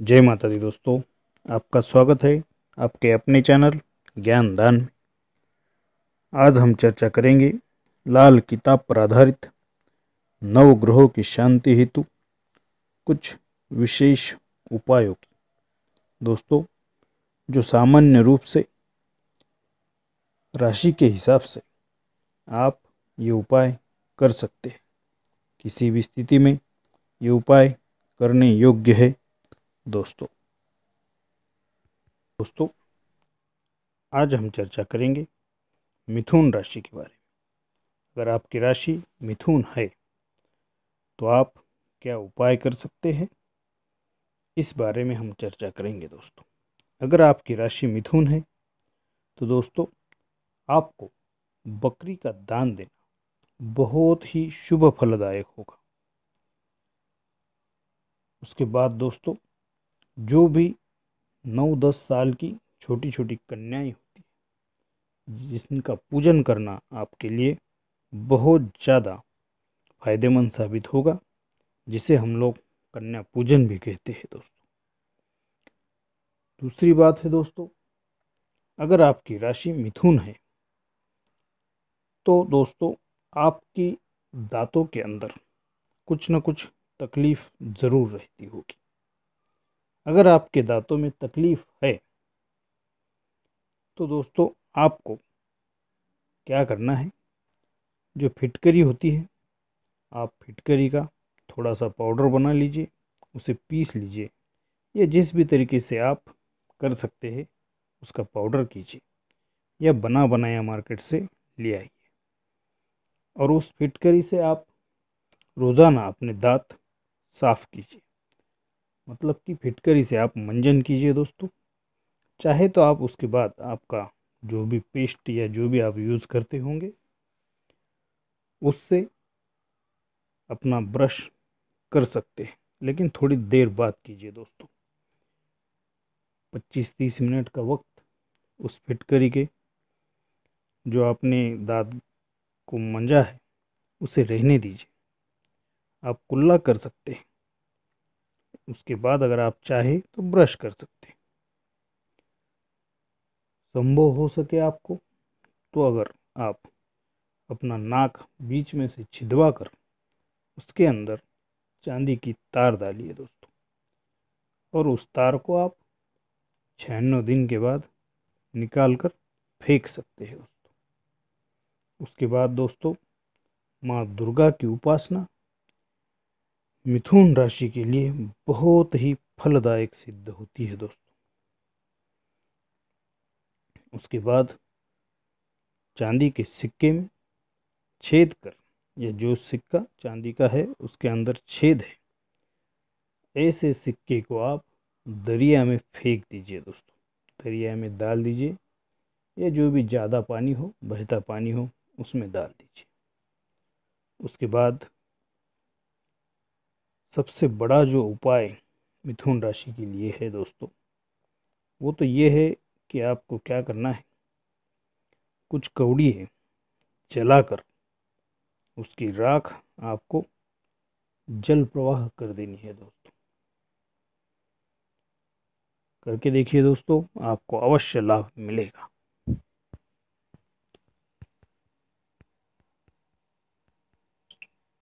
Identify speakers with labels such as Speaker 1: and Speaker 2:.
Speaker 1: जय माता दी दोस्तों आपका स्वागत है आपके अपने चैनल ज्ञान दान में आज हम चर्चा करेंगे लाल किताब पर आधारित नव ग्रहों की शांति हेतु कुछ विशेष उपायों की दोस्तों जो सामान्य रूप से राशि के हिसाब से आप ये उपाय कर सकते हैं किसी भी स्थिति में ये उपाय करने योग्य है दोस्तों दोस्तों आज हम चर्चा करेंगे मिथुन राशि के बारे में अगर आपकी राशि मिथुन है तो आप क्या उपाय कर सकते हैं इस बारे में हम चर्चा करेंगे दोस्तों अगर आपकी राशि मिथुन है तो दोस्तों आपको बकरी का दान देना बहुत ही शुभ फलदायक होगा उसके बाद दोस्तों जो भी नौ दस साल की छोटी छोटी कन्याएं होती हैं जिनका पूजन करना आपके लिए बहुत ज़्यादा फायदेमंद साबित होगा जिसे हम लोग कन्या पूजन भी कहते हैं दोस्तों दूसरी बात है दोस्तों अगर आपकी राशि मिथुन है तो दोस्तों आपकी दांतों के अंदर कुछ न कुछ तकलीफ ज़रूर रहती होगी अगर आपके दांतों में तकलीफ है तो दोस्तों आपको क्या करना है जो फिटकरी होती है आप फिटकरी का थोड़ा सा पाउडर बना लीजिए उसे पीस लीजिए या जिस भी तरीके से आप कर सकते हैं उसका पाउडर कीजिए या बना बनाया मार्केट से ले आइए और उस फिटकरी से आप रोज़ाना अपने दांत साफ कीजिए मतलब कि फिटकरी से आप मंजन कीजिए दोस्तों चाहे तो आप उसके बाद आपका जो भी पेस्ट या जो भी आप यूज़ करते होंगे उससे अपना ब्रश कर सकते हैं लेकिन थोड़ी देर बाद कीजिए दोस्तों 25-30 मिनट का वक्त उस फिटकरी के जो आपने दाँत को मंजा है उसे रहने दीजिए आप कुल्ला कर सकते हैं उसके बाद अगर आप चाहे तो ब्रश कर सकते संभव हो सके आपको तो अगर आप अपना नाक बीच में से छिदवा कर उसके अंदर चांदी की तार डालिए दोस्तों और उस तार को आप छियानवे दिन के बाद निकाल कर फेंक सकते हैं दोस्तों उसके बाद दोस्तों माँ दुर्गा की उपासना मिथुन राशि के लिए बहुत ही फलदायक सिद्ध होती है दोस्तों उसके बाद चांदी के सिक्के में छेद कर या जो सिक्का चांदी का है उसके अंदर छेद है ऐसे सिक्के को आप दरिया में फेंक दीजिए दोस्तों दरिया में डाल दीजिए या जो भी ज़्यादा पानी हो बहता पानी हो उसमें डाल दीजिए उसके बाद सबसे बड़ा जो उपाय मिथुन राशि के लिए है दोस्तों वो तो ये है कि आपको क्या करना है कुछ कौड़ी है जलाकर उसकी राख आपको जल प्रवाह कर देनी है दोस्तों करके देखिए दोस्तों आपको अवश्य लाभ मिलेगा